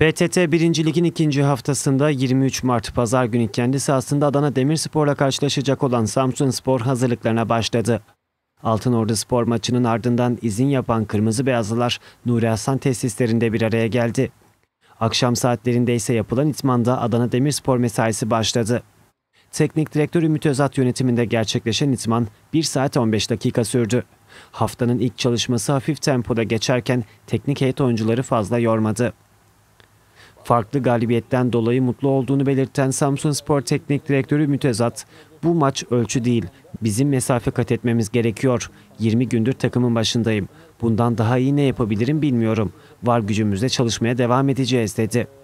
PTT 1. Lig'in ikinci haftasında 23 Mart Pazar günü kendi sahasında Adana Demirspor'la karşılaşacak olan Samsun Spor hazırlıklarına başladı. Altın Altınordu Spor maçının ardından izin yapan Kırmızı Beyazlılar Nuri Hasan tesislerinde bir araya geldi. Akşam saatlerinde ise yapılan itmanda Adana Demirspor mesaisi başladı. Teknik direktör Ümit Özat yönetiminde gerçekleşen itman 1 saat 15 dakika sürdü. Haftanın ilk çalışması hafif tempoda geçerken teknik heyet oyuncuları fazla yormadı. Farklı galibiyetten dolayı mutlu olduğunu belirten Samsun Spor Teknik Direktörü Mütezat, bu maç ölçü değil, bizim mesafe kat etmemiz gerekiyor. 20 gündür takımın başındayım. Bundan daha iyi ne yapabilirim bilmiyorum. Var gücümüzle çalışmaya devam edeceğiz dedi.